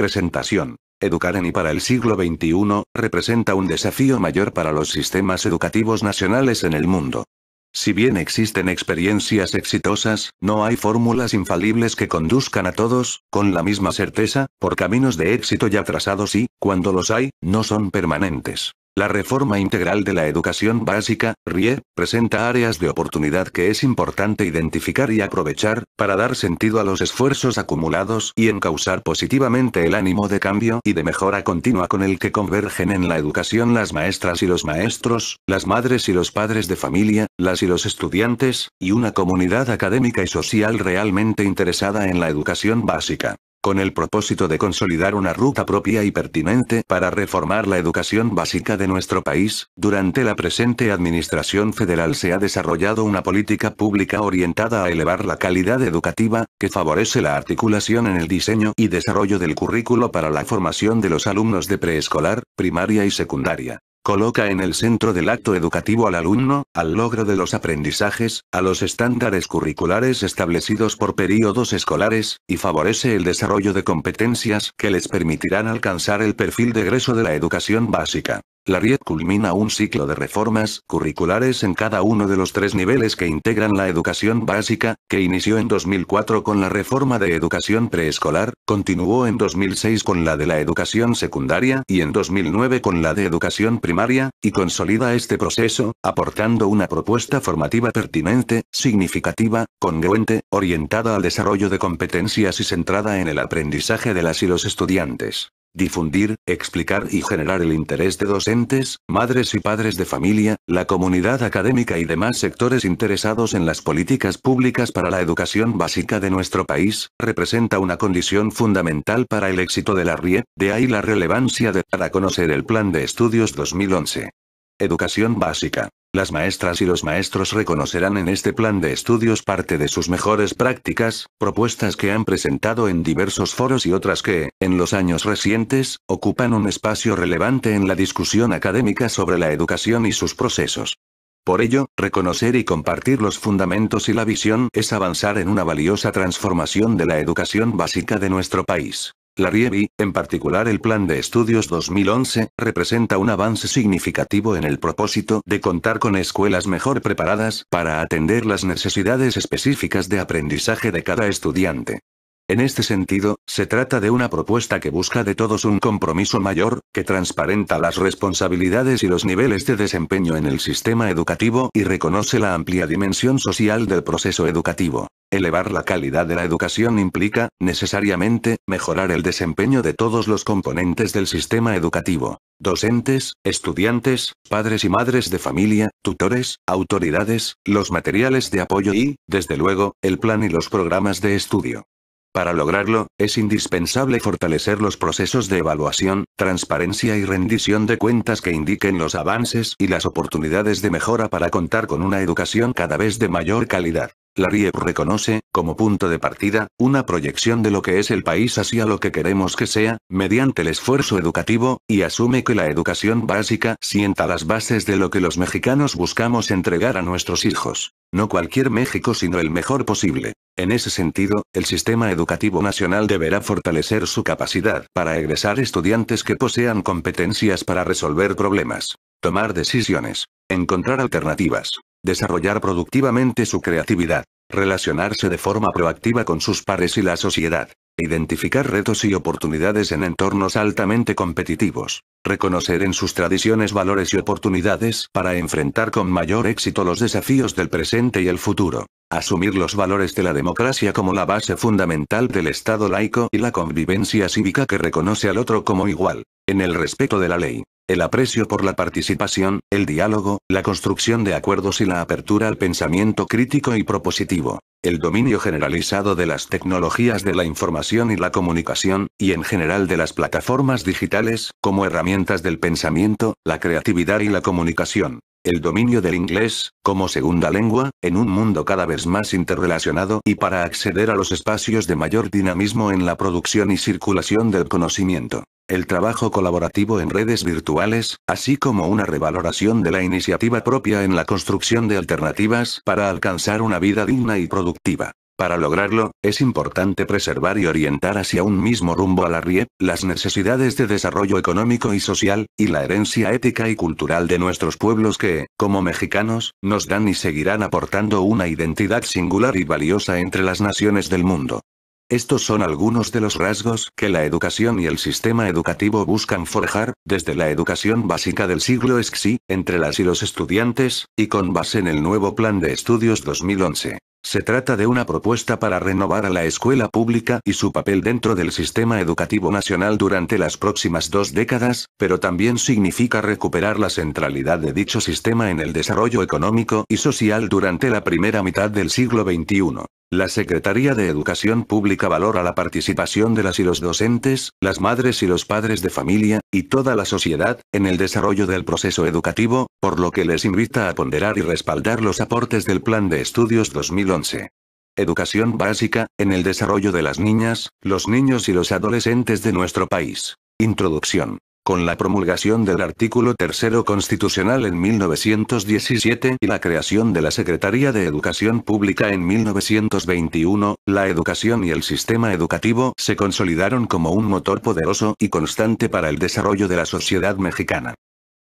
Presentación. Educar en y para el siglo XXI, representa un desafío mayor para los sistemas educativos nacionales en el mundo. Si bien existen experiencias exitosas, no hay fórmulas infalibles que conduzcan a todos, con la misma certeza, por caminos de éxito ya trazados y, cuando los hay, no son permanentes. La reforma integral de la educación básica, RIE, presenta áreas de oportunidad que es importante identificar y aprovechar, para dar sentido a los esfuerzos acumulados y encauzar positivamente el ánimo de cambio y de mejora continua con el que convergen en la educación las maestras y los maestros, las madres y los padres de familia, las y los estudiantes, y una comunidad académica y social realmente interesada en la educación básica con el propósito de consolidar una ruta propia y pertinente para reformar la educación básica de nuestro país, durante la presente Administración Federal se ha desarrollado una política pública orientada a elevar la calidad educativa, que favorece la articulación en el diseño y desarrollo del currículo para la formación de los alumnos de preescolar, primaria y secundaria. Coloca en el centro del acto educativo al alumno, al logro de los aprendizajes, a los estándares curriculares establecidos por períodos escolares, y favorece el desarrollo de competencias que les permitirán alcanzar el perfil de egreso de la educación básica. La RIET culmina un ciclo de reformas curriculares en cada uno de los tres niveles que integran la educación básica, que inició en 2004 con la reforma de educación preescolar, continuó en 2006 con la de la educación secundaria y en 2009 con la de educación primaria, y consolida este proceso, aportando una propuesta formativa pertinente, significativa, congruente, orientada al desarrollo de competencias y centrada en el aprendizaje de las y los estudiantes difundir, explicar y generar el interés de docentes, madres y padres de familia, la comunidad académica y demás sectores interesados en las políticas públicas para la educación básica de nuestro país, representa una condición fundamental para el éxito de la RIE, de ahí la relevancia de para conocer el Plan de Estudios 2011. Educación Básica. Las maestras y los maestros reconocerán en este plan de estudios parte de sus mejores prácticas, propuestas que han presentado en diversos foros y otras que, en los años recientes, ocupan un espacio relevante en la discusión académica sobre la educación y sus procesos. Por ello, reconocer y compartir los fundamentos y la visión es avanzar en una valiosa transformación de la educación básica de nuestro país. La RIEBI, en particular el Plan de Estudios 2011, representa un avance significativo en el propósito de contar con escuelas mejor preparadas para atender las necesidades específicas de aprendizaje de cada estudiante. En este sentido, se trata de una propuesta que busca de todos un compromiso mayor, que transparenta las responsabilidades y los niveles de desempeño en el sistema educativo y reconoce la amplia dimensión social del proceso educativo. Elevar la calidad de la educación implica, necesariamente, mejorar el desempeño de todos los componentes del sistema educativo. Docentes, estudiantes, padres y madres de familia, tutores, autoridades, los materiales de apoyo y, desde luego, el plan y los programas de estudio. Para lograrlo, es indispensable fortalecer los procesos de evaluación, transparencia y rendición de cuentas que indiquen los avances y las oportunidades de mejora para contar con una educación cada vez de mayor calidad. La RIEP reconoce, como punto de partida, una proyección de lo que es el país hacia lo que queremos que sea, mediante el esfuerzo educativo, y asume que la educación básica sienta las bases de lo que los mexicanos buscamos entregar a nuestros hijos. No cualquier México sino el mejor posible. En ese sentido, el sistema educativo nacional deberá fortalecer su capacidad para egresar estudiantes que posean competencias para resolver problemas, tomar decisiones, encontrar alternativas, desarrollar productivamente su creatividad, relacionarse de forma proactiva con sus pares y la sociedad, identificar retos y oportunidades en entornos altamente competitivos, reconocer en sus tradiciones valores y oportunidades para enfrentar con mayor éxito los desafíos del presente y el futuro, Asumir los valores de la democracia como la base fundamental del Estado laico y la convivencia cívica que reconoce al otro como igual. En el respeto de la ley. El aprecio por la participación, el diálogo, la construcción de acuerdos y la apertura al pensamiento crítico y propositivo. El dominio generalizado de las tecnologías de la información y la comunicación, y en general de las plataformas digitales, como herramientas del pensamiento, la creatividad y la comunicación. El dominio del inglés, como segunda lengua, en un mundo cada vez más interrelacionado y para acceder a los espacios de mayor dinamismo en la producción y circulación del conocimiento. El trabajo colaborativo en redes virtuales, así como una revaloración de la iniciativa propia en la construcción de alternativas para alcanzar una vida digna y productiva. Para lograrlo, es importante preservar y orientar hacia un mismo rumbo a la RIE, las necesidades de desarrollo económico y social, y la herencia ética y cultural de nuestros pueblos que, como mexicanos, nos dan y seguirán aportando una identidad singular y valiosa entre las naciones del mundo. Estos son algunos de los rasgos que la educación y el sistema educativo buscan forjar, desde la educación básica del siglo XXI, entre las y los estudiantes, y con base en el nuevo Plan de Estudios 2011. Se trata de una propuesta para renovar a la escuela pública y su papel dentro del sistema educativo nacional durante las próximas dos décadas, pero también significa recuperar la centralidad de dicho sistema en el desarrollo económico y social durante la primera mitad del siglo XXI. La Secretaría de Educación Pública valora la participación de las y los docentes, las madres y los padres de familia, y toda la sociedad, en el desarrollo del proceso educativo, por lo que les invita a ponderar y respaldar los aportes del Plan de Estudios 2011. Educación básica, en el desarrollo de las niñas, los niños y los adolescentes de nuestro país. Introducción con la promulgación del artículo tercero constitucional en 1917 y la creación de la Secretaría de Educación Pública en 1921, la educación y el sistema educativo se consolidaron como un motor poderoso y constante para el desarrollo de la sociedad mexicana.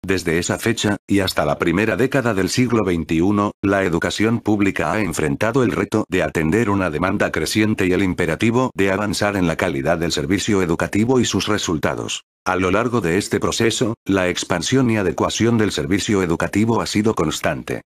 Desde esa fecha, y hasta la primera década del siglo XXI, la educación pública ha enfrentado el reto de atender una demanda creciente y el imperativo de avanzar en la calidad del servicio educativo y sus resultados. A lo largo de este proceso, la expansión y adecuación del servicio educativo ha sido constante.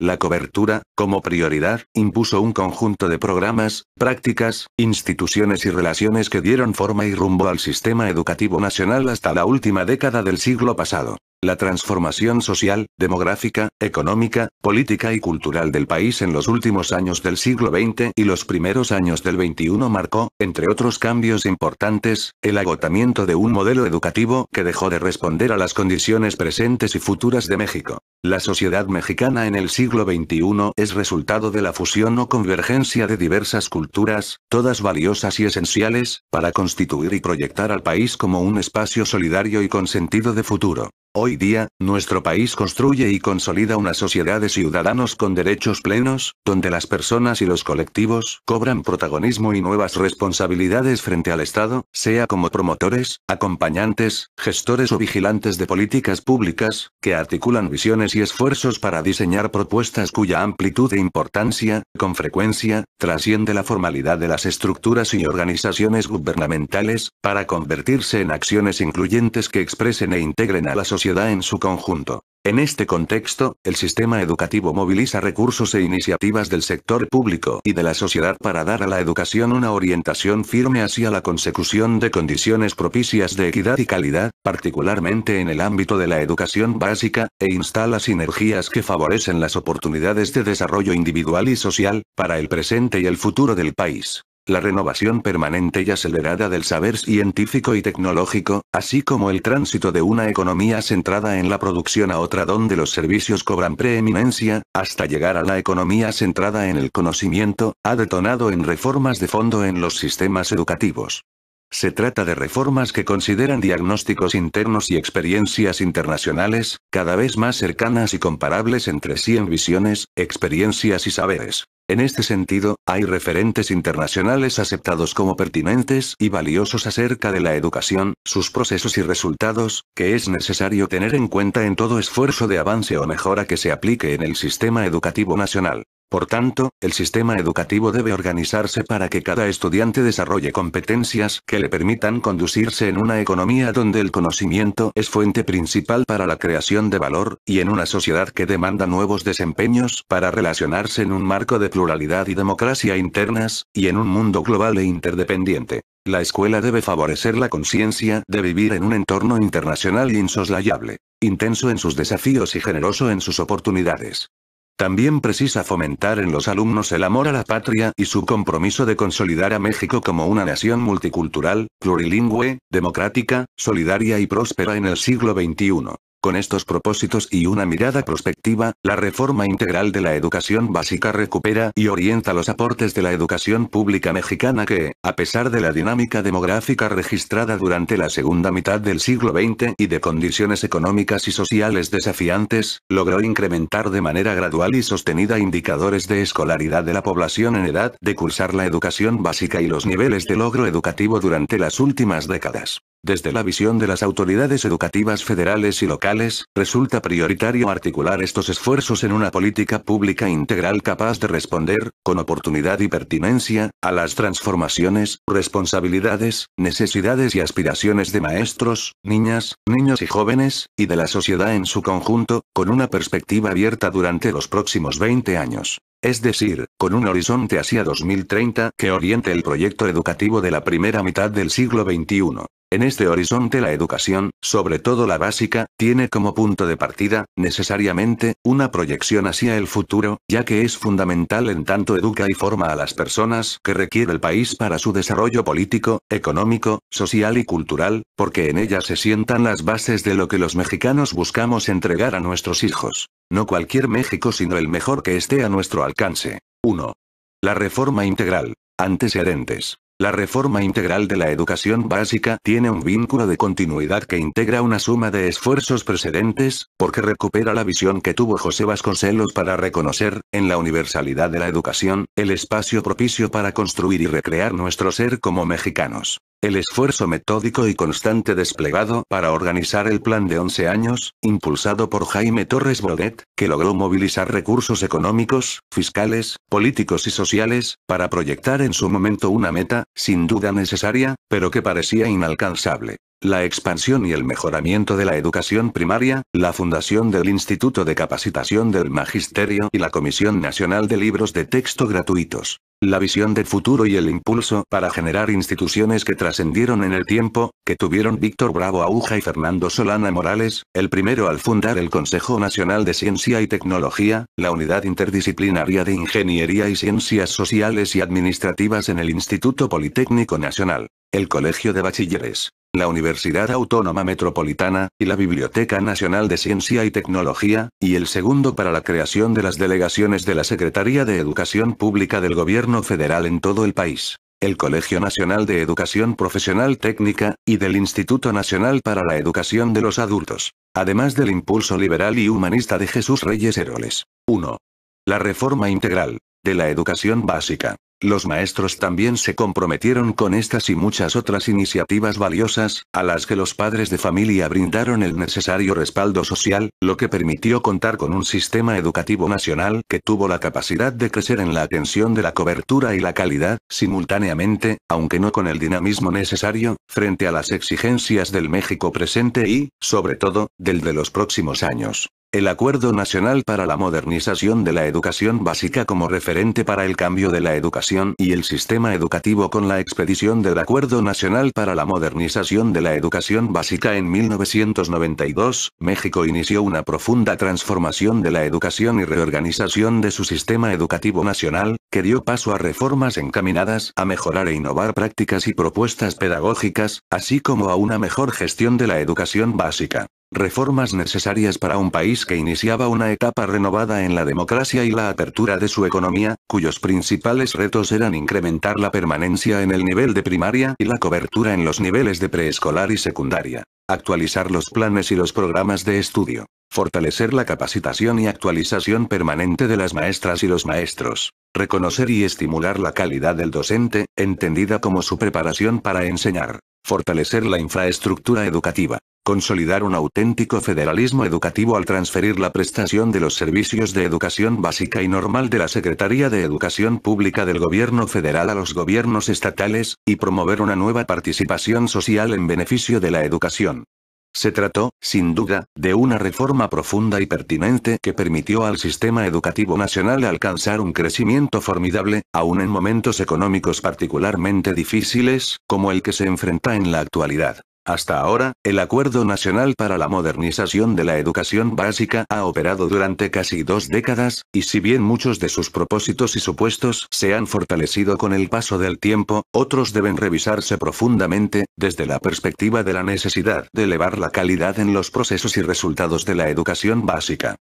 La cobertura, como prioridad, impuso un conjunto de programas, prácticas, instituciones y relaciones que dieron forma y rumbo al sistema educativo nacional hasta la última década del siglo pasado. La transformación social, demográfica, económica, política y cultural del país en los últimos años del siglo XX y los primeros años del XXI marcó, entre otros cambios importantes, el agotamiento de un modelo educativo que dejó de responder a las condiciones presentes y futuras de México. La sociedad mexicana en el siglo XXI es resultado de la fusión o convergencia de diversas culturas, todas valiosas y esenciales, para constituir y proyectar al país como un espacio solidario y con sentido de futuro. Hoy día, nuestro país construye y consolida una sociedad de ciudadanos con derechos plenos, donde las personas y los colectivos cobran protagonismo y nuevas responsabilidades frente al Estado, sea como promotores, acompañantes, gestores o vigilantes de políticas públicas, que articulan visiones y esfuerzos para diseñar propuestas cuya amplitud e importancia, con frecuencia, trasciende la formalidad de las estructuras y organizaciones gubernamentales, para convertirse en acciones incluyentes que expresen e integren a la sociedad en su conjunto. En este contexto, el sistema educativo moviliza recursos e iniciativas del sector público y de la sociedad para dar a la educación una orientación firme hacia la consecución de condiciones propicias de equidad y calidad, particularmente en el ámbito de la educación básica, e instala sinergias que favorecen las oportunidades de desarrollo individual y social, para el presente y el futuro del país la renovación permanente y acelerada del saber científico y tecnológico, así como el tránsito de una economía centrada en la producción a otra donde los servicios cobran preeminencia, hasta llegar a la economía centrada en el conocimiento, ha detonado en reformas de fondo en los sistemas educativos. Se trata de reformas que consideran diagnósticos internos y experiencias internacionales, cada vez más cercanas y comparables entre sí en visiones, experiencias y saberes. En este sentido, hay referentes internacionales aceptados como pertinentes y valiosos acerca de la educación, sus procesos y resultados, que es necesario tener en cuenta en todo esfuerzo de avance o mejora que se aplique en el sistema educativo nacional. Por tanto, el sistema educativo debe organizarse para que cada estudiante desarrolle competencias que le permitan conducirse en una economía donde el conocimiento es fuente principal para la creación de valor, y en una sociedad que demanda nuevos desempeños para relacionarse en un marco de pluralidad y democracia internas, y en un mundo global e interdependiente. La escuela debe favorecer la conciencia de vivir en un entorno internacional insoslayable, intenso en sus desafíos y generoso en sus oportunidades. También precisa fomentar en los alumnos el amor a la patria y su compromiso de consolidar a México como una nación multicultural, plurilingüe, democrática, solidaria y próspera en el siglo XXI. Con estos propósitos y una mirada prospectiva, la reforma integral de la educación básica recupera y orienta los aportes de la educación pública mexicana que, a pesar de la dinámica demográfica registrada durante la segunda mitad del siglo XX y de condiciones económicas y sociales desafiantes, logró incrementar de manera gradual y sostenida indicadores de escolaridad de la población en edad de cursar la educación básica y los niveles de logro educativo durante las últimas décadas. Desde la visión de las autoridades educativas federales y locales, resulta prioritario articular estos esfuerzos en una política pública integral capaz de responder, con oportunidad y pertinencia, a las transformaciones, responsabilidades, necesidades y aspiraciones de maestros, niñas, niños y jóvenes, y de la sociedad en su conjunto, con una perspectiva abierta durante los próximos 20 años. Es decir, con un horizonte hacia 2030 que oriente el proyecto educativo de la primera mitad del siglo XXI. En este horizonte la educación, sobre todo la básica, tiene como punto de partida, necesariamente, una proyección hacia el futuro, ya que es fundamental en tanto educa y forma a las personas que requiere el país para su desarrollo político, económico, social y cultural, porque en ella se sientan las bases de lo que los mexicanos buscamos entregar a nuestros hijos. No cualquier México sino el mejor que esté a nuestro alcance. 1. La reforma integral. Antecedentes. La reforma integral de la educación básica tiene un vínculo de continuidad que integra una suma de esfuerzos precedentes, porque recupera la visión que tuvo José Vasconcelos para reconocer, en la universalidad de la educación, el espacio propicio para construir y recrear nuestro ser como mexicanos. El esfuerzo metódico y constante desplegado para organizar el plan de 11 años, impulsado por Jaime Torres Bodet, que logró movilizar recursos económicos, fiscales, políticos y sociales, para proyectar en su momento una meta, sin duda necesaria, pero que parecía inalcanzable. La expansión y el mejoramiento de la educación primaria, la fundación del Instituto de Capacitación del Magisterio y la Comisión Nacional de Libros de Texto Gratuitos. La visión de futuro y el impulso para generar instituciones que trascendieron en el tiempo, que tuvieron Víctor Bravo Aguja y Fernando Solana Morales, el primero al fundar el Consejo Nacional de Ciencia y Tecnología, la Unidad Interdisciplinaria de Ingeniería y Ciencias Sociales y Administrativas en el Instituto Politécnico Nacional, el Colegio de Bachilleres, la Universidad Autónoma Metropolitana, y la Biblioteca Nacional de Ciencia y Tecnología, y el segundo para la creación de las delegaciones de la Secretaría de Educación Pública del Gobierno Federal en todo el país, el Colegio Nacional de Educación Profesional Técnica, y del Instituto Nacional para la Educación de los Adultos, además del impulso liberal y humanista de Jesús Reyes Heroles. 1. La reforma integral de la educación básica. Los maestros también se comprometieron con estas y muchas otras iniciativas valiosas, a las que los padres de familia brindaron el necesario respaldo social, lo que permitió contar con un sistema educativo nacional que tuvo la capacidad de crecer en la atención de la cobertura y la calidad, simultáneamente, aunque no con el dinamismo necesario, frente a las exigencias del México presente y, sobre todo, del de los próximos años. El Acuerdo Nacional para la Modernización de la Educación Básica como referente para el cambio de la educación y el sistema educativo con la expedición del Acuerdo Nacional para la Modernización de la Educación Básica en 1992, México inició una profunda transformación de la educación y reorganización de su sistema educativo nacional, que dio paso a reformas encaminadas a mejorar e innovar prácticas y propuestas pedagógicas, así como a una mejor gestión de la educación básica reformas necesarias para un país que iniciaba una etapa renovada en la democracia y la apertura de su economía, cuyos principales retos eran incrementar la permanencia en el nivel de primaria y la cobertura en los niveles de preescolar y secundaria, actualizar los planes y los programas de estudio, fortalecer la capacitación y actualización permanente de las maestras y los maestros, reconocer y estimular la calidad del docente, entendida como su preparación para enseñar, fortalecer la infraestructura educativa, Consolidar un auténtico federalismo educativo al transferir la prestación de los servicios de educación básica y normal de la Secretaría de Educación Pública del Gobierno Federal a los gobiernos estatales, y promover una nueva participación social en beneficio de la educación. Se trató, sin duda, de una reforma profunda y pertinente que permitió al sistema educativo nacional alcanzar un crecimiento formidable, aun en momentos económicos particularmente difíciles, como el que se enfrenta en la actualidad. Hasta ahora, el Acuerdo Nacional para la Modernización de la Educación Básica ha operado durante casi dos décadas, y si bien muchos de sus propósitos y supuestos se han fortalecido con el paso del tiempo, otros deben revisarse profundamente, desde la perspectiva de la necesidad de elevar la calidad en los procesos y resultados de la educación básica.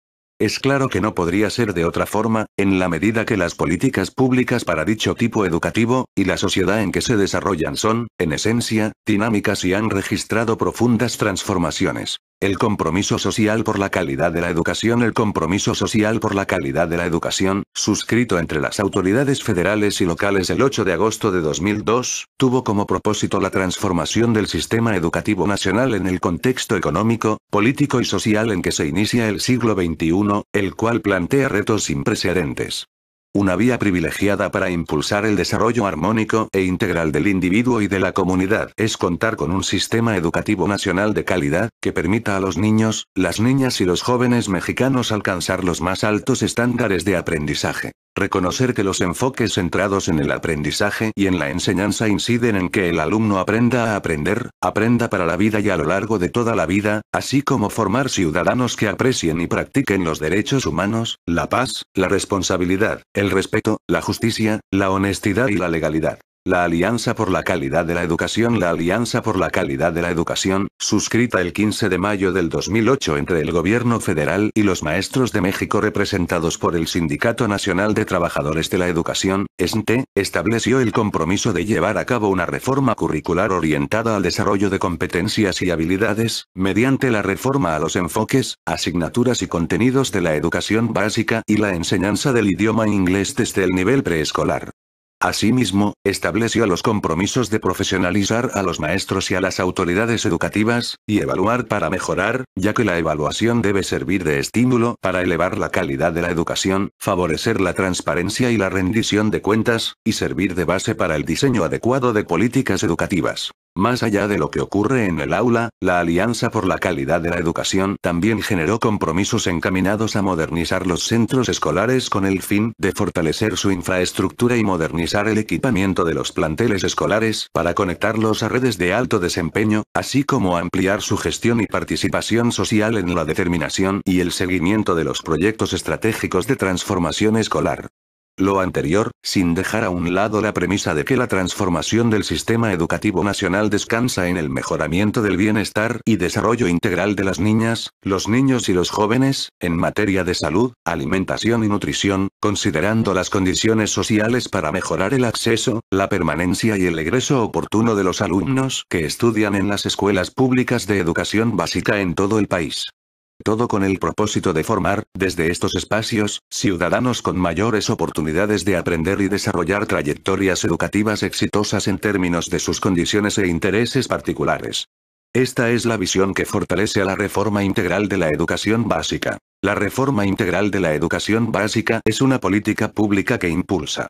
Es claro que no podría ser de otra forma, en la medida que las políticas públicas para dicho tipo educativo, y la sociedad en que se desarrollan son, en esencia, dinámicas y han registrado profundas transformaciones. El compromiso social por la calidad de la educación El compromiso social por la calidad de la educación, suscrito entre las autoridades federales y locales el 8 de agosto de 2002, tuvo como propósito la transformación del sistema educativo nacional en el contexto económico, político y social en que se inicia el siglo XXI, el cual plantea retos sin precedentes. Una vía privilegiada para impulsar el desarrollo armónico e integral del individuo y de la comunidad es contar con un sistema educativo nacional de calidad, que permita a los niños, las niñas y los jóvenes mexicanos alcanzar los más altos estándares de aprendizaje. Reconocer que los enfoques centrados en el aprendizaje y en la enseñanza inciden en que el alumno aprenda a aprender, aprenda para la vida y a lo largo de toda la vida, así como formar ciudadanos que aprecien y practiquen los derechos humanos, la paz, la responsabilidad, el respeto, la justicia, la honestidad y la legalidad. La Alianza por la Calidad de la Educación La Alianza por la Calidad de la Educación, suscrita el 15 de mayo del 2008 entre el Gobierno Federal y los maestros de México representados por el Sindicato Nacional de Trabajadores de la Educación, (SNT), estableció el compromiso de llevar a cabo una reforma curricular orientada al desarrollo de competencias y habilidades, mediante la reforma a los enfoques, asignaturas y contenidos de la educación básica y la enseñanza del idioma inglés desde el nivel preescolar. Asimismo, estableció los compromisos de profesionalizar a los maestros y a las autoridades educativas, y evaluar para mejorar, ya que la evaluación debe servir de estímulo para elevar la calidad de la educación, favorecer la transparencia y la rendición de cuentas, y servir de base para el diseño adecuado de políticas educativas. Más allá de lo que ocurre en el aula, la Alianza por la Calidad de la Educación también generó compromisos encaminados a modernizar los centros escolares con el fin de fortalecer su infraestructura y modernizar el equipamiento de los planteles escolares para conectarlos a redes de alto desempeño, así como ampliar su gestión y participación social en la determinación y el seguimiento de los proyectos estratégicos de transformación escolar lo anterior, sin dejar a un lado la premisa de que la transformación del sistema educativo nacional descansa en el mejoramiento del bienestar y desarrollo integral de las niñas, los niños y los jóvenes, en materia de salud, alimentación y nutrición, considerando las condiciones sociales para mejorar el acceso, la permanencia y el egreso oportuno de los alumnos que estudian en las escuelas públicas de educación básica en todo el país. Todo con el propósito de formar, desde estos espacios, ciudadanos con mayores oportunidades de aprender y desarrollar trayectorias educativas exitosas en términos de sus condiciones e intereses particulares. Esta es la visión que fortalece a la reforma integral de la educación básica. La reforma integral de la educación básica es una política pública que impulsa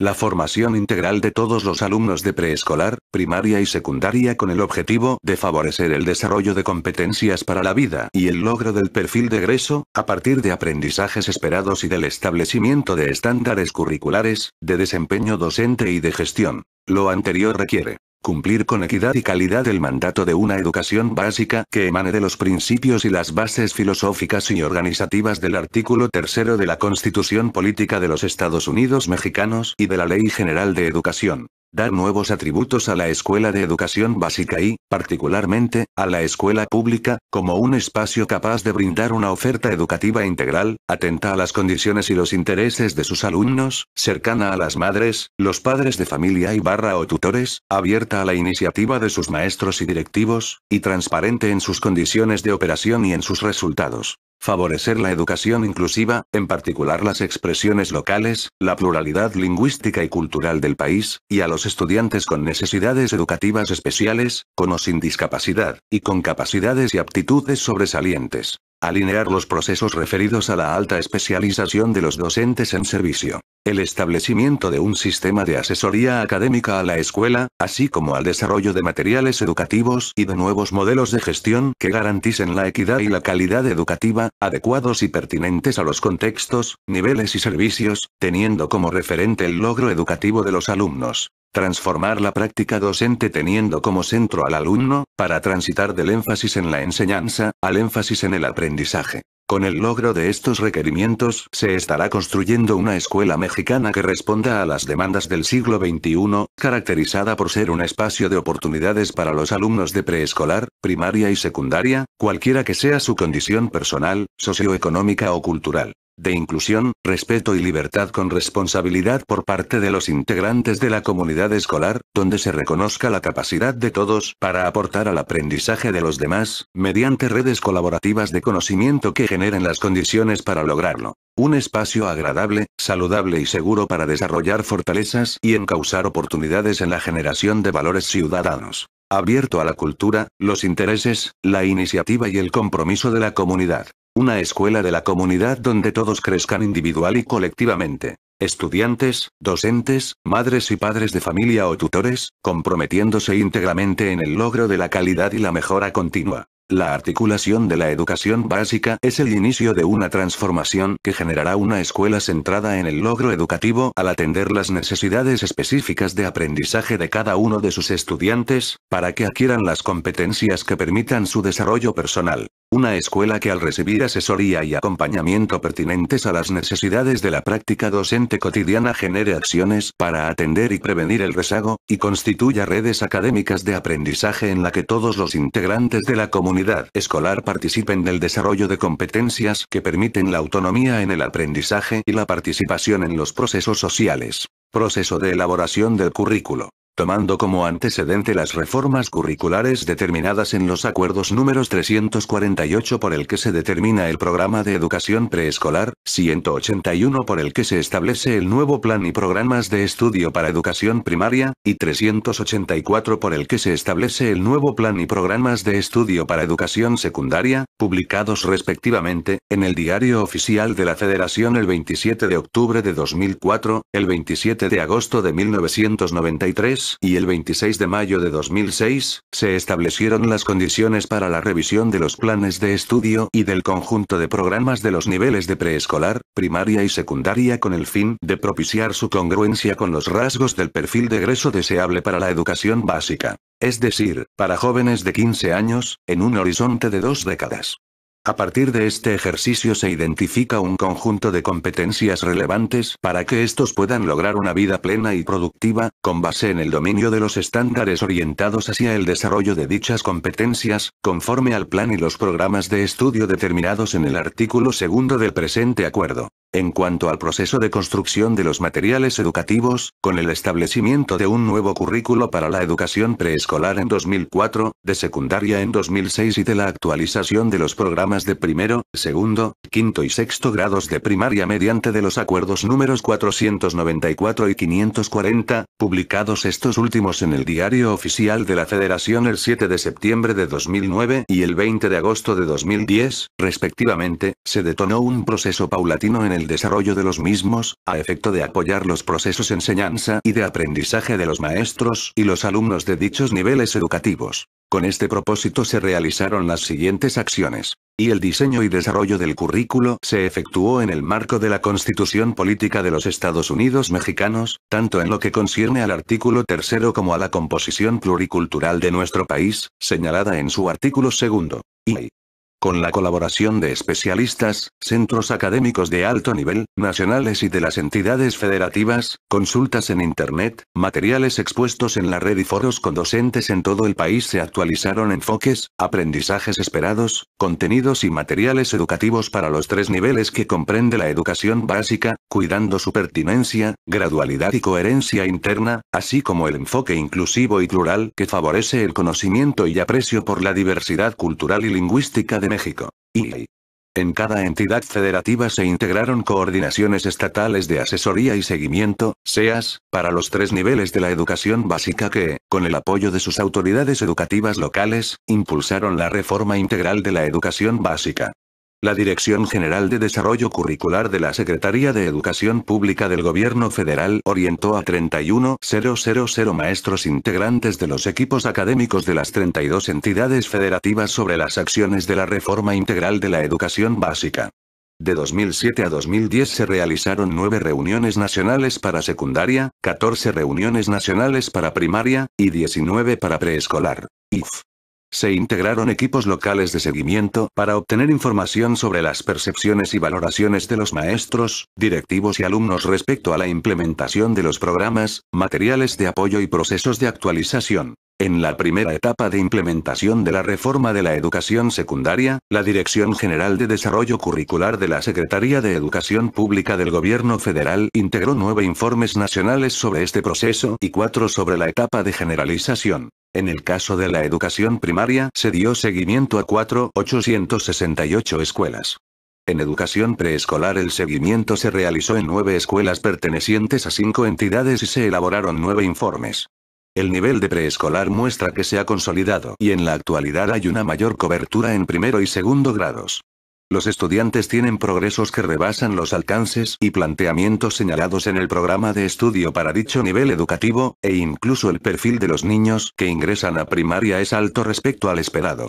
la formación integral de todos los alumnos de preescolar, primaria y secundaria con el objetivo de favorecer el desarrollo de competencias para la vida y el logro del perfil de egreso, a partir de aprendizajes esperados y del establecimiento de estándares curriculares, de desempeño docente y de gestión. Lo anterior requiere Cumplir con equidad y calidad el mandato de una educación básica que emane de los principios y las bases filosóficas y organizativas del artículo tercero de la Constitución Política de los Estados Unidos Mexicanos y de la Ley General de Educación dar nuevos atributos a la escuela de educación básica y, particularmente, a la escuela pública, como un espacio capaz de brindar una oferta educativa integral, atenta a las condiciones y los intereses de sus alumnos, cercana a las madres, los padres de familia y barra o tutores, abierta a la iniciativa de sus maestros y directivos, y transparente en sus condiciones de operación y en sus resultados. Favorecer la educación inclusiva, en particular las expresiones locales, la pluralidad lingüística y cultural del país, y a los estudiantes con necesidades educativas especiales, con o sin discapacidad, y con capacidades y aptitudes sobresalientes. Alinear los procesos referidos a la alta especialización de los docentes en servicio. El establecimiento de un sistema de asesoría académica a la escuela, así como al desarrollo de materiales educativos y de nuevos modelos de gestión que garanticen la equidad y la calidad educativa, adecuados y pertinentes a los contextos, niveles y servicios, teniendo como referente el logro educativo de los alumnos. Transformar la práctica docente teniendo como centro al alumno, para transitar del énfasis en la enseñanza, al énfasis en el aprendizaje. Con el logro de estos requerimientos se estará construyendo una escuela mexicana que responda a las demandas del siglo XXI, caracterizada por ser un espacio de oportunidades para los alumnos de preescolar, primaria y secundaria, cualquiera que sea su condición personal, socioeconómica o cultural de inclusión, respeto y libertad con responsabilidad por parte de los integrantes de la comunidad escolar, donde se reconozca la capacidad de todos para aportar al aprendizaje de los demás, mediante redes colaborativas de conocimiento que generen las condiciones para lograrlo. Un espacio agradable, saludable y seguro para desarrollar fortalezas y encauzar oportunidades en la generación de valores ciudadanos. Abierto a la cultura, los intereses, la iniciativa y el compromiso de la comunidad. Una escuela de la comunidad donde todos crezcan individual y colectivamente. Estudiantes, docentes, madres y padres de familia o tutores, comprometiéndose íntegramente en el logro de la calidad y la mejora continua. La articulación de la educación básica es el inicio de una transformación que generará una escuela centrada en el logro educativo al atender las necesidades específicas de aprendizaje de cada uno de sus estudiantes, para que adquieran las competencias que permitan su desarrollo personal. Una escuela que al recibir asesoría y acompañamiento pertinentes a las necesidades de la práctica docente cotidiana genere acciones para atender y prevenir el rezago, y constituya redes académicas de aprendizaje en la que todos los integrantes de la comunidad escolar participen del desarrollo de competencias que permiten la autonomía en el aprendizaje y la participación en los procesos sociales. Proceso de elaboración del currículo tomando como antecedente las reformas curriculares determinadas en los acuerdos números 348 por el que se determina el programa de educación preescolar, 181 por el que se establece el nuevo plan y programas de estudio para educación primaria, y 384 por el que se establece el nuevo plan y programas de estudio para educación secundaria, publicados respectivamente, en el Diario Oficial de la Federación el 27 de octubre de 2004, el 27 de agosto de 1993, y el 26 de mayo de 2006, se establecieron las condiciones para la revisión de los planes de estudio y del conjunto de programas de los niveles de preescolar, primaria y secundaria con el fin de propiciar su congruencia con los rasgos del perfil de egreso deseable para la educación básica. Es decir, para jóvenes de 15 años, en un horizonte de dos décadas. A partir de este ejercicio se identifica un conjunto de competencias relevantes para que estos puedan lograr una vida plena y productiva, con base en el dominio de los estándares orientados hacia el desarrollo de dichas competencias, conforme al plan y los programas de estudio determinados en el artículo segundo del presente acuerdo. En cuanto al proceso de construcción de los materiales educativos, con el establecimiento de un nuevo currículo para la educación preescolar en 2004, de secundaria en 2006 y de la actualización de los programas de primero, segundo, quinto y sexto grados de primaria mediante de los acuerdos números 494 y 540, publicados estos últimos en el Diario Oficial de la Federación el 7 de septiembre de 2009 y el 20 de agosto de 2010, respectivamente, se detonó un proceso paulatino en el desarrollo de los mismos, a efecto de apoyar los procesos enseñanza y de aprendizaje de los maestros y los alumnos de dichos niveles educativos. Con este propósito se realizaron las siguientes acciones. Y el diseño y desarrollo del currículo se efectuó en el marco de la Constitución Política de los Estados Unidos Mexicanos, tanto en lo que concierne al artículo tercero como a la composición pluricultural de nuestro país, señalada en su artículo segundo. Y con la colaboración de especialistas, centros académicos de alto nivel, nacionales y de las entidades federativas, consultas en Internet, materiales expuestos en la red y foros con docentes en todo el país se actualizaron enfoques, aprendizajes esperados, contenidos y materiales educativos para los tres niveles que comprende la educación básica, cuidando su pertinencia, gradualidad y coherencia interna, así como el enfoque inclusivo y plural que favorece el conocimiento y aprecio por la diversidad cultural y lingüística de México. y En cada entidad federativa se integraron coordinaciones estatales de asesoría y seguimiento, SEAS, para los tres niveles de la educación básica que, con el apoyo de sus autoridades educativas locales, impulsaron la reforma integral de la educación básica. La Dirección General de Desarrollo Curricular de la Secretaría de Educación Pública del Gobierno Federal orientó a 31.000 maestros integrantes de los equipos académicos de las 32 entidades federativas sobre las acciones de la reforma integral de la educación básica. De 2007 a 2010 se realizaron nueve reuniones nacionales para secundaria, 14 reuniones nacionales para primaria, y 19 para preescolar. IF. Se integraron equipos locales de seguimiento para obtener información sobre las percepciones y valoraciones de los maestros, directivos y alumnos respecto a la implementación de los programas, materiales de apoyo y procesos de actualización. En la primera etapa de implementación de la reforma de la educación secundaria, la Dirección General de Desarrollo Curricular de la Secretaría de Educación Pública del Gobierno Federal integró nueve informes nacionales sobre este proceso y cuatro sobre la etapa de generalización. En el caso de la educación primaria se dio seguimiento a 4.868 escuelas. En educación preescolar el seguimiento se realizó en nueve escuelas pertenecientes a cinco entidades y se elaboraron nueve informes. El nivel de preescolar muestra que se ha consolidado y en la actualidad hay una mayor cobertura en primero y segundo grados. Los estudiantes tienen progresos que rebasan los alcances y planteamientos señalados en el programa de estudio para dicho nivel educativo, e incluso el perfil de los niños que ingresan a primaria es alto respecto al esperado.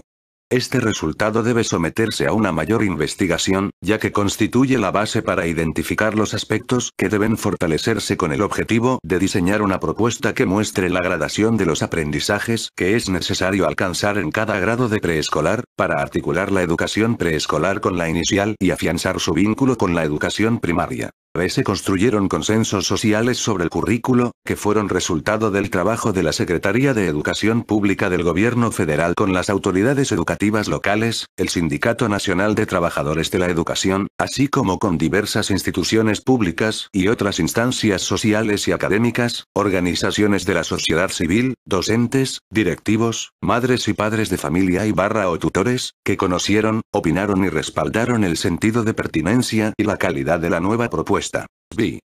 Este resultado debe someterse a una mayor investigación, ya que constituye la base para identificar los aspectos que deben fortalecerse con el objetivo de diseñar una propuesta que muestre la gradación de los aprendizajes que es necesario alcanzar en cada grado de preescolar, para articular la educación preescolar con la inicial y afianzar su vínculo con la educación primaria se construyeron consensos sociales sobre el currículo, que fueron resultado del trabajo de la Secretaría de Educación Pública del Gobierno Federal con las autoridades educativas locales, el Sindicato Nacional de Trabajadores de la Educación, así como con diversas instituciones públicas y otras instancias sociales y académicas, organizaciones de la sociedad civil, docentes, directivos, madres y padres de familia y barra o tutores, que conocieron, opinaron y respaldaron el sentido de pertinencia y la calidad de la nueva propuesta esta. Vi.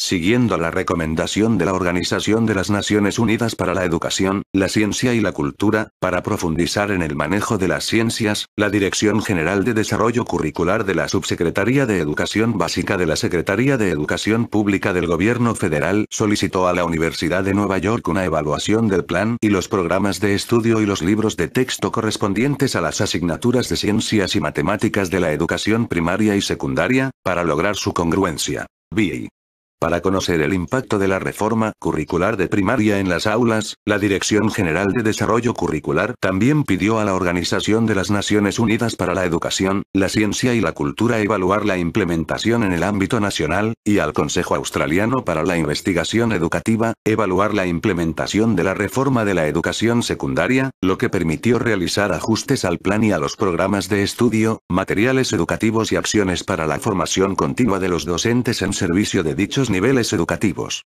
Siguiendo la recomendación de la Organización de las Naciones Unidas para la Educación, la Ciencia y la Cultura, para profundizar en el manejo de las ciencias, la Dirección General de Desarrollo Curricular de la Subsecretaría de Educación Básica de la Secretaría de Educación Pública del Gobierno Federal solicitó a la Universidad de Nueva York una evaluación del plan y los programas de estudio y los libros de texto correspondientes a las asignaturas de ciencias y matemáticas de la educación primaria y secundaria, para lograr su congruencia. BI. Para conocer el impacto de la reforma curricular de primaria en las aulas, la Dirección General de Desarrollo Curricular también pidió a la Organización de las Naciones Unidas para la Educación, la Ciencia y la Cultura evaluar la implementación en el ámbito nacional, y al Consejo Australiano para la Investigación Educativa, evaluar la implementación de la reforma de la educación secundaria, lo que permitió realizar ajustes al plan y a los programas de estudio, materiales educativos y acciones para la formación continua de los docentes en servicio de dichos niveles educativos.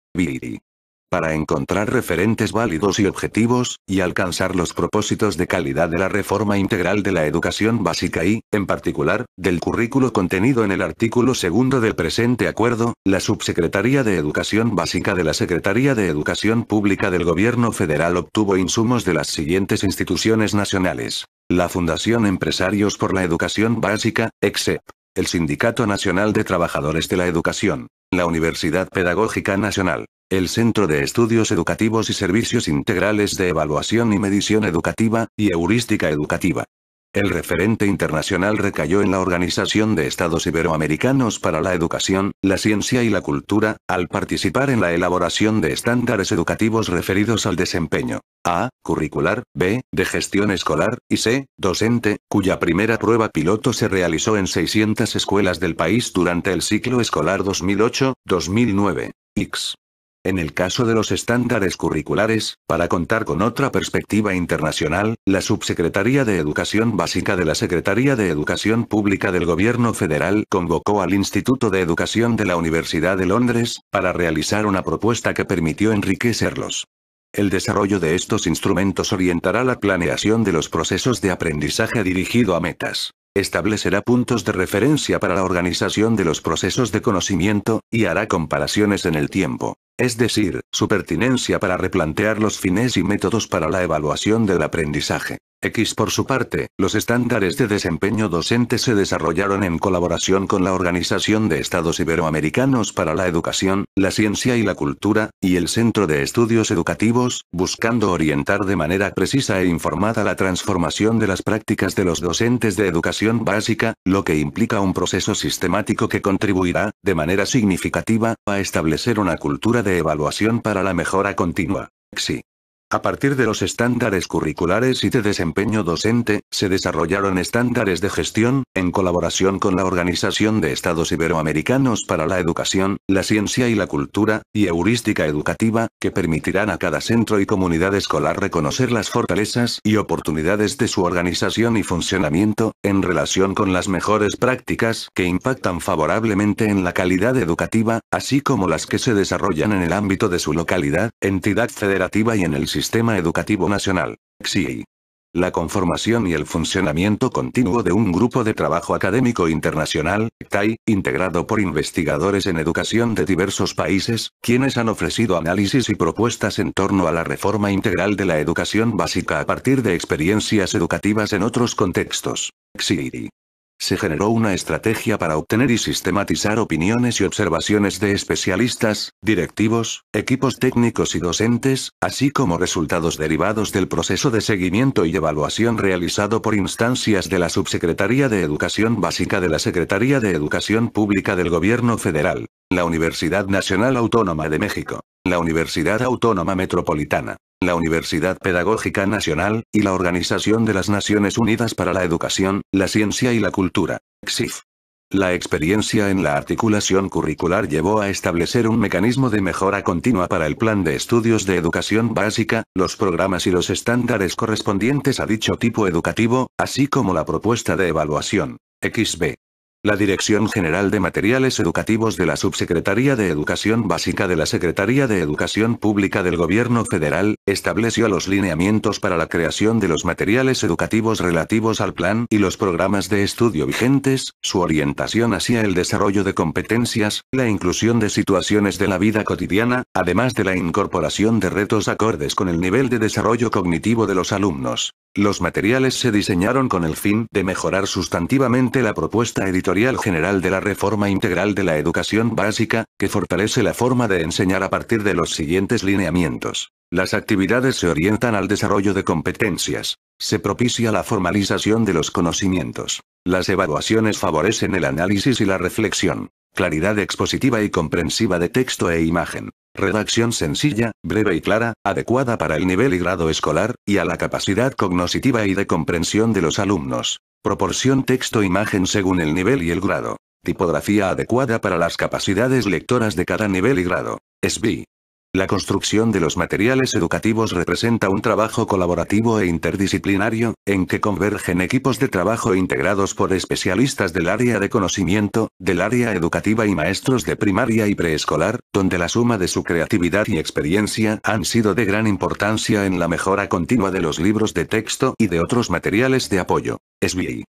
Para encontrar referentes válidos y objetivos, y alcanzar los propósitos de calidad de la reforma integral de la educación básica y, en particular, del currículo contenido en el artículo segundo del presente acuerdo, la Subsecretaría de Educación Básica de la Secretaría de Educación Pública del Gobierno Federal obtuvo insumos de las siguientes instituciones nacionales. La Fundación Empresarios por la Educación Básica, EXEP. El Sindicato Nacional de Trabajadores de la Educación la Universidad Pedagógica Nacional, el Centro de Estudios Educativos y Servicios Integrales de Evaluación y Medición Educativa, y Heurística Educativa. El referente internacional recayó en la Organización de Estados Iberoamericanos para la Educación, la Ciencia y la Cultura, al participar en la elaboración de estándares educativos referidos al desempeño. A. Curricular, B. De gestión escolar, y C. Docente, cuya primera prueba piloto se realizó en 600 escuelas del país durante el ciclo escolar 2008-2009. X. En el caso de los estándares curriculares, para contar con otra perspectiva internacional, la Subsecretaría de Educación Básica de la Secretaría de Educación Pública del Gobierno Federal convocó al Instituto de Educación de la Universidad de Londres, para realizar una propuesta que permitió enriquecerlos. El desarrollo de estos instrumentos orientará la planeación de los procesos de aprendizaje dirigido a metas establecerá puntos de referencia para la organización de los procesos de conocimiento, y hará comparaciones en el tiempo es decir, su pertinencia para replantear los fines y métodos para la evaluación del aprendizaje. X por su parte, los estándares de desempeño docente se desarrollaron en colaboración con la Organización de Estados Iberoamericanos para la Educación, la Ciencia y la Cultura, y el Centro de Estudios Educativos, buscando orientar de manera precisa e informada la transformación de las prácticas de los docentes de educación básica, lo que implica un proceso sistemático que contribuirá, de manera significativa, a establecer una cultura de evaluación para la mejora continua. A partir de los estándares curriculares y de desempeño docente, se desarrollaron estándares de gestión, en colaboración con la Organización de Estados Iberoamericanos para la Educación, la Ciencia y la Cultura, y heurística educativa, que permitirán a cada centro y comunidad escolar reconocer las fortalezas y oportunidades de su organización y funcionamiento, en relación con las mejores prácticas que impactan favorablemente en la calidad educativa, así como las que se desarrollan en el ámbito de su localidad, entidad federativa y en el Sistema Educativo Nacional. La conformación y el funcionamiento continuo de un grupo de trabajo académico internacional, TAI, integrado por investigadores en educación de diversos países, quienes han ofrecido análisis y propuestas en torno a la reforma integral de la educación básica a partir de experiencias educativas en otros contextos. XIEI. Se generó una estrategia para obtener y sistematizar opiniones y observaciones de especialistas, directivos, equipos técnicos y docentes, así como resultados derivados del proceso de seguimiento y evaluación realizado por instancias de la Subsecretaría de Educación Básica de la Secretaría de Educación Pública del Gobierno Federal, la Universidad Nacional Autónoma de México, la Universidad Autónoma Metropolitana, la Universidad Pedagógica Nacional, y la Organización de las Naciones Unidas para la Educación, la Ciencia y la Cultura, XIF. La experiencia en la articulación curricular llevó a establecer un mecanismo de mejora continua para el plan de estudios de educación básica, los programas y los estándares correspondientes a dicho tipo educativo, así como la propuesta de evaluación. XB. La Dirección General de Materiales Educativos de la Subsecretaría de Educación Básica de la Secretaría de Educación Pública del Gobierno Federal, estableció los lineamientos para la creación de los materiales educativos relativos al plan y los programas de estudio vigentes, su orientación hacia el desarrollo de competencias, la inclusión de situaciones de la vida cotidiana, además de la incorporación de retos acordes con el nivel de desarrollo cognitivo de los alumnos. Los materiales se diseñaron con el fin de mejorar sustantivamente la propuesta editorial General de la Reforma Integral de la Educación Básica, que fortalece la forma de enseñar a partir de los siguientes lineamientos. Las actividades se orientan al desarrollo de competencias. Se propicia la formalización de los conocimientos. Las evaluaciones favorecen el análisis y la reflexión. Claridad expositiva y comprensiva de texto e imagen. Redacción sencilla, breve y clara, adecuada para el nivel y grado escolar, y a la capacidad cognitiva y de comprensión de los alumnos. Proporción texto-imagen e según el nivel y el grado. Tipografía adecuada para las capacidades lectoras de cada nivel y grado. SBI. La construcción de los materiales educativos representa un trabajo colaborativo e interdisciplinario, en que convergen equipos de trabajo integrados por especialistas del área de conocimiento, del área educativa y maestros de primaria y preescolar, donde la suma de su creatividad y experiencia han sido de gran importancia en la mejora continua de los libros de texto y de otros materiales de apoyo. SBI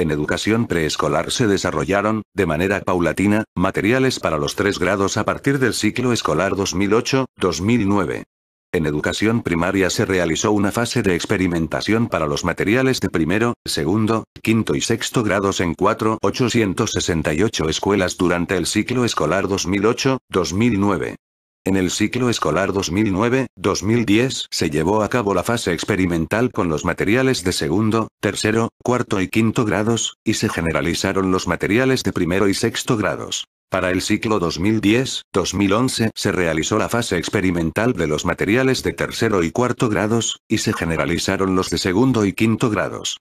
en educación preescolar se desarrollaron, de manera paulatina, materiales para los tres grados a partir del ciclo escolar 2008-2009. En educación primaria se realizó una fase de experimentación para los materiales de primero, segundo, quinto y sexto grados en 4.868 escuelas durante el ciclo escolar 2008-2009. En el ciclo escolar 2009-2010 se llevó a cabo la fase experimental con los materiales de segundo, tercero, cuarto y quinto grados, y se generalizaron los materiales de primero y sexto grados. Para el ciclo 2010-2011 se realizó la fase experimental de los materiales de tercero y cuarto grados, y se generalizaron los de segundo y quinto grados.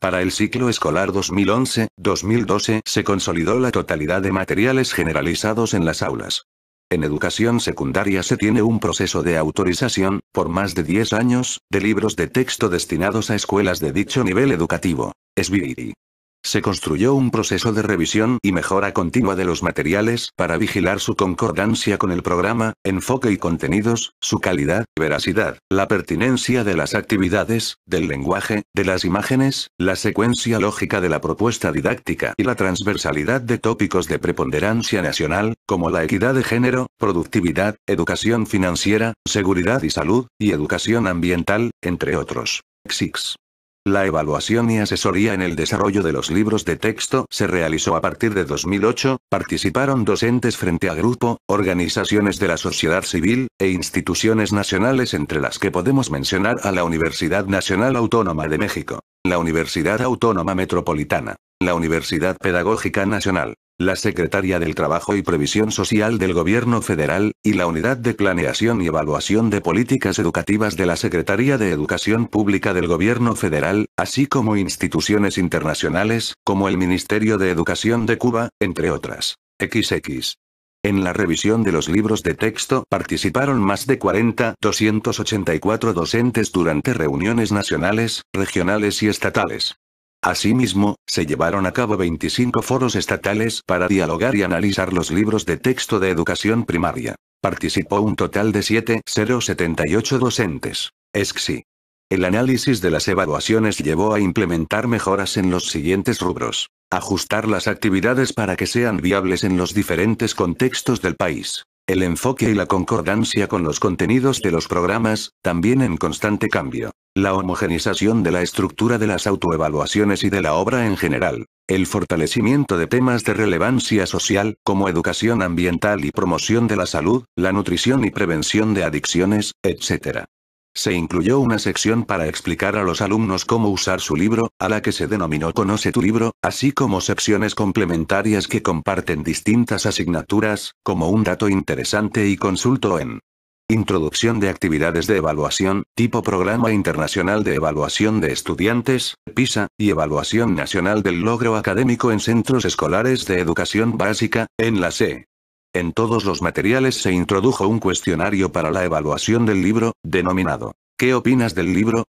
Para el ciclo escolar 2011-2012 se consolidó la totalidad de materiales generalizados en las aulas. En educación secundaria se tiene un proceso de autorización, por más de 10 años, de libros de texto destinados a escuelas de dicho nivel educativo. Esbiri. Se construyó un proceso de revisión y mejora continua de los materiales para vigilar su concordancia con el programa, enfoque y contenidos, su calidad, veracidad, la pertinencia de las actividades, del lenguaje, de las imágenes, la secuencia lógica de la propuesta didáctica y la transversalidad de tópicos de preponderancia nacional, como la equidad de género, productividad, educación financiera, seguridad y salud, y educación ambiental, entre otros. La evaluación y asesoría en el desarrollo de los libros de texto se realizó a partir de 2008, participaron docentes frente a grupo, organizaciones de la sociedad civil, e instituciones nacionales entre las que podemos mencionar a la Universidad Nacional Autónoma de México, la Universidad Autónoma Metropolitana, la Universidad Pedagógica Nacional, la Secretaría del Trabajo y Previsión Social del Gobierno Federal, y la Unidad de Planeación y Evaluación de Políticas Educativas de la Secretaría de Educación Pública del Gobierno Federal, así como instituciones internacionales, como el Ministerio de Educación de Cuba, entre otras. XX. En la revisión de los libros de texto participaron más de 40, 284 docentes durante reuniones nacionales, regionales y estatales. Asimismo, se llevaron a cabo 25 foros estatales para dialogar y analizar los libros de texto de educación primaria. Participó un total de 7,078 docentes. sí. El análisis de las evaluaciones llevó a implementar mejoras en los siguientes rubros. Ajustar las actividades para que sean viables en los diferentes contextos del país el enfoque y la concordancia con los contenidos de los programas, también en constante cambio. La homogenización de la estructura de las autoevaluaciones y de la obra en general. El fortalecimiento de temas de relevancia social, como educación ambiental y promoción de la salud, la nutrición y prevención de adicciones, etc. Se incluyó una sección para explicar a los alumnos cómo usar su libro, a la que se denominó Conoce tu libro, así como secciones complementarias que comparten distintas asignaturas, como un dato interesante y consulto en Introducción de actividades de evaluación, tipo Programa Internacional de Evaluación de Estudiantes, PISA, y Evaluación Nacional del Logro Académico en Centros Escolares de Educación Básica, en la C. En todos los materiales se introdujo un cuestionario para la evaluación del libro, denominado ¿Qué opinas del libro?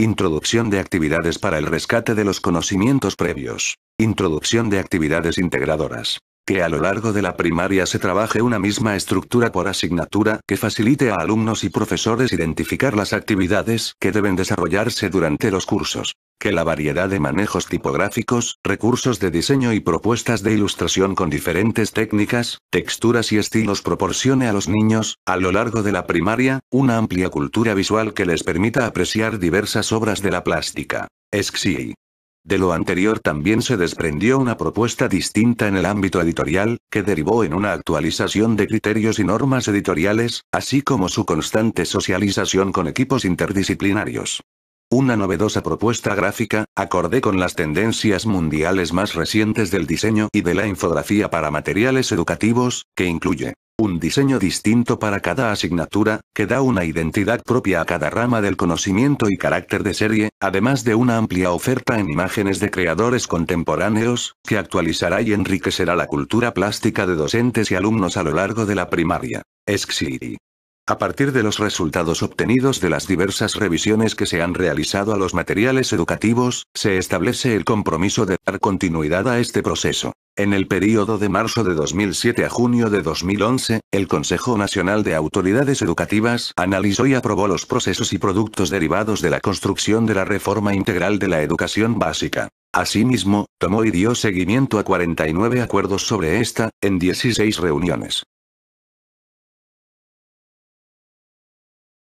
Introducción de actividades para el rescate de los conocimientos previos. Introducción de actividades integradoras que a lo largo de la primaria se trabaje una misma estructura por asignatura que facilite a alumnos y profesores identificar las actividades que deben desarrollarse durante los cursos. Que la variedad de manejos tipográficos, recursos de diseño y propuestas de ilustración con diferentes técnicas, texturas y estilos proporcione a los niños, a lo largo de la primaria, una amplia cultura visual que les permita apreciar diversas obras de la plástica. Exi. De lo anterior también se desprendió una propuesta distinta en el ámbito editorial, que derivó en una actualización de criterios y normas editoriales, así como su constante socialización con equipos interdisciplinarios. Una novedosa propuesta gráfica, acorde con las tendencias mundiales más recientes del diseño y de la infografía para materiales educativos, que incluye un diseño distinto para cada asignatura, que da una identidad propia a cada rama del conocimiento y carácter de serie, además de una amplia oferta en imágenes de creadores contemporáneos, que actualizará y enriquecerá la cultura plástica de docentes y alumnos a lo largo de la primaria. Exciri. A partir de los resultados obtenidos de las diversas revisiones que se han realizado a los materiales educativos, se establece el compromiso de dar continuidad a este proceso. En el período de marzo de 2007 a junio de 2011, el Consejo Nacional de Autoridades Educativas analizó y aprobó los procesos y productos derivados de la construcción de la reforma integral de la educación básica. Asimismo, tomó y dio seguimiento a 49 acuerdos sobre esta, en 16 reuniones.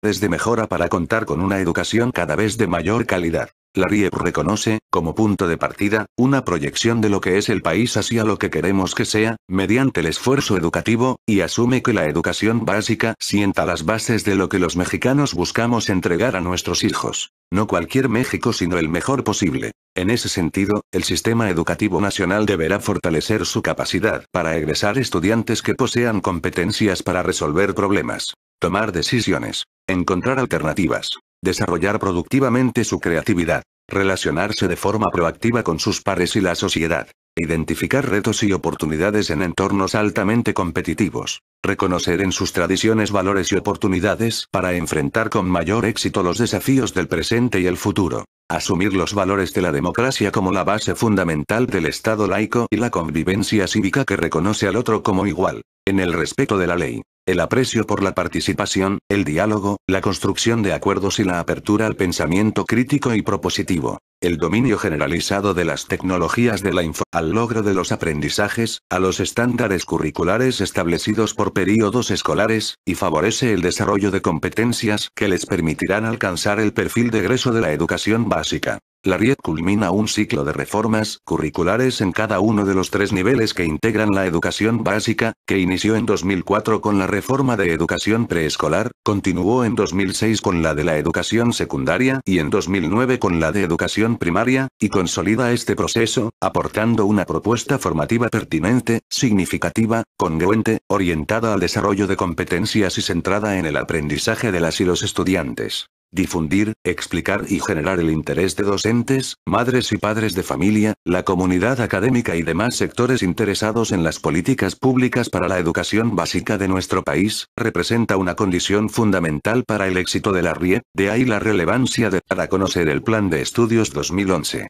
desde mejora para contar con una educación cada vez de mayor calidad. La RIEP reconoce, como punto de partida, una proyección de lo que es el país hacia lo que queremos que sea, mediante el esfuerzo educativo, y asume que la educación básica sienta las bases de lo que los mexicanos buscamos entregar a nuestros hijos. No cualquier México sino el mejor posible. En ese sentido, el sistema educativo nacional deberá fortalecer su capacidad para egresar estudiantes que posean competencias para resolver problemas, tomar decisiones, encontrar alternativas, desarrollar productivamente su creatividad, relacionarse de forma proactiva con sus pares y la sociedad, identificar retos y oportunidades en entornos altamente competitivos, reconocer en sus tradiciones valores y oportunidades para enfrentar con mayor éxito los desafíos del presente y el futuro, asumir los valores de la democracia como la base fundamental del Estado laico y la convivencia cívica que reconoce al otro como igual, en el respeto de la ley, el aprecio por la participación, el diálogo, la construcción de acuerdos y la apertura al pensamiento crítico y propositivo. El dominio generalizado de las tecnologías de la info al logro de los aprendizajes, a los estándares curriculares establecidos por períodos escolares, y favorece el desarrollo de competencias que les permitirán alcanzar el perfil de egreso de la educación básica. La RIET culmina un ciclo de reformas curriculares en cada uno de los tres niveles que integran la educación básica, que inició en 2004 con la reforma de educación preescolar, continuó en 2006 con la de la educación secundaria y en 2009 con la de educación primaria, y consolida este proceso, aportando una propuesta formativa pertinente, significativa, congruente, orientada al desarrollo de competencias y centrada en el aprendizaje de las y los estudiantes difundir, explicar y generar el interés de docentes, madres y padres de familia, la comunidad académica y demás sectores interesados en las políticas públicas para la educación básica de nuestro país, representa una condición fundamental para el éxito de la RIE, de ahí la relevancia de para conocer el Plan de Estudios 2011.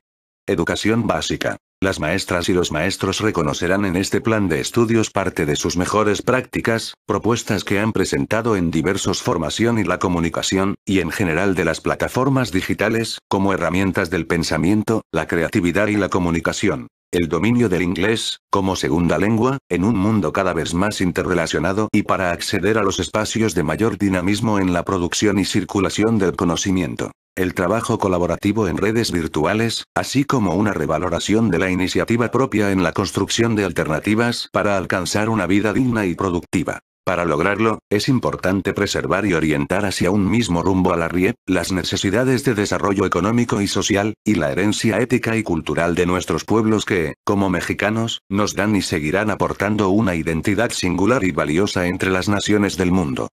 Educación Básica. Las maestras y los maestros reconocerán en este plan de estudios parte de sus mejores prácticas, propuestas que han presentado en diversos formación y la comunicación, y en general de las plataformas digitales, como herramientas del pensamiento, la creatividad y la comunicación. El dominio del inglés, como segunda lengua, en un mundo cada vez más interrelacionado y para acceder a los espacios de mayor dinamismo en la producción y circulación del conocimiento el trabajo colaborativo en redes virtuales, así como una revaloración de la iniciativa propia en la construcción de alternativas para alcanzar una vida digna y productiva. Para lograrlo, es importante preservar y orientar hacia un mismo rumbo a la RIEP, las necesidades de desarrollo económico y social, y la herencia ética y cultural de nuestros pueblos que, como mexicanos, nos dan y seguirán aportando una identidad singular y valiosa entre las naciones del mundo.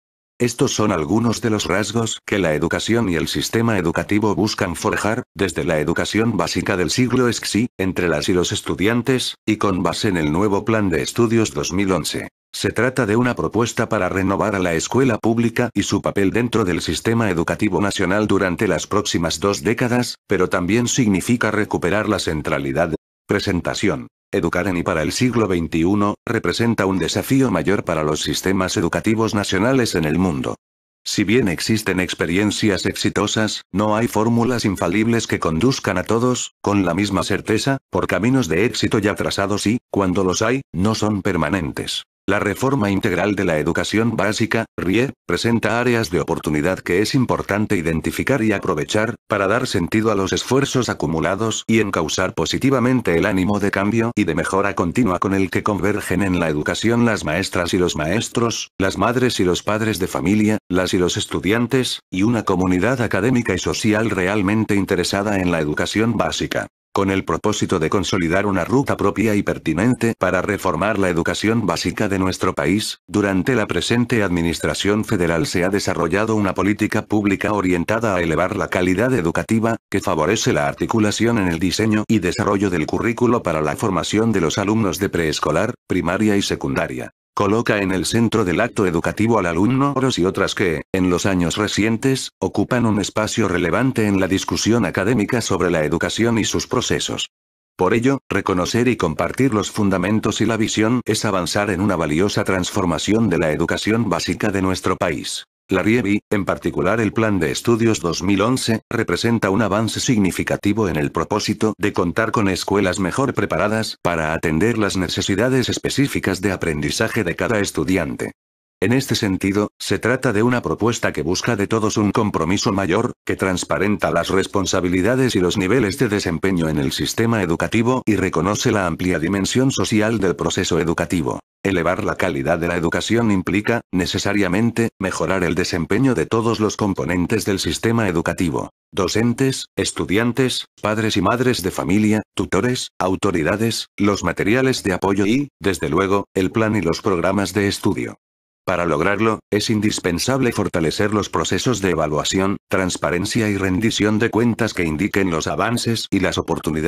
Estos son algunos de los rasgos que la educación y el sistema educativo buscan forjar, desde la educación básica del siglo XXI, entre las y los estudiantes, y con base en el nuevo Plan de Estudios 2011. Se trata de una propuesta para renovar a la escuela pública y su papel dentro del sistema educativo nacional durante las próximas dos décadas, pero también significa recuperar la centralidad Presentación. Educar en y para el siglo XXI, representa un desafío mayor para los sistemas educativos nacionales en el mundo. Si bien existen experiencias exitosas, no hay fórmulas infalibles que conduzcan a todos, con la misma certeza, por caminos de éxito ya trazados y, cuando los hay, no son permanentes. La reforma integral de la educación básica, RIE, presenta áreas de oportunidad que es importante identificar y aprovechar, para dar sentido a los esfuerzos acumulados y encauzar positivamente el ánimo de cambio y de mejora continua con el que convergen en la educación las maestras y los maestros, las madres y los padres de familia, las y los estudiantes, y una comunidad académica y social realmente interesada en la educación básica con el propósito de consolidar una ruta propia y pertinente para reformar la educación básica de nuestro país, durante la presente Administración Federal se ha desarrollado una política pública orientada a elevar la calidad educativa, que favorece la articulación en el diseño y desarrollo del currículo para la formación de los alumnos de preescolar, primaria y secundaria. Coloca en el centro del acto educativo al alumno oros y otras que, en los años recientes, ocupan un espacio relevante en la discusión académica sobre la educación y sus procesos. Por ello, reconocer y compartir los fundamentos y la visión es avanzar en una valiosa transformación de la educación básica de nuestro país. La RIEBI, en particular el Plan de Estudios 2011, representa un avance significativo en el propósito de contar con escuelas mejor preparadas para atender las necesidades específicas de aprendizaje de cada estudiante. En este sentido, se trata de una propuesta que busca de todos un compromiso mayor, que transparenta las responsabilidades y los niveles de desempeño en el sistema educativo y reconoce la amplia dimensión social del proceso educativo. Elevar la calidad de la educación implica, necesariamente, mejorar el desempeño de todos los componentes del sistema educativo. Docentes, estudiantes, padres y madres de familia, tutores, autoridades, los materiales de apoyo y, desde luego, el plan y los programas de estudio. Para lograrlo, es indispensable fortalecer los procesos de evaluación, transparencia y rendición de cuentas que indiquen los avances y las oportunidades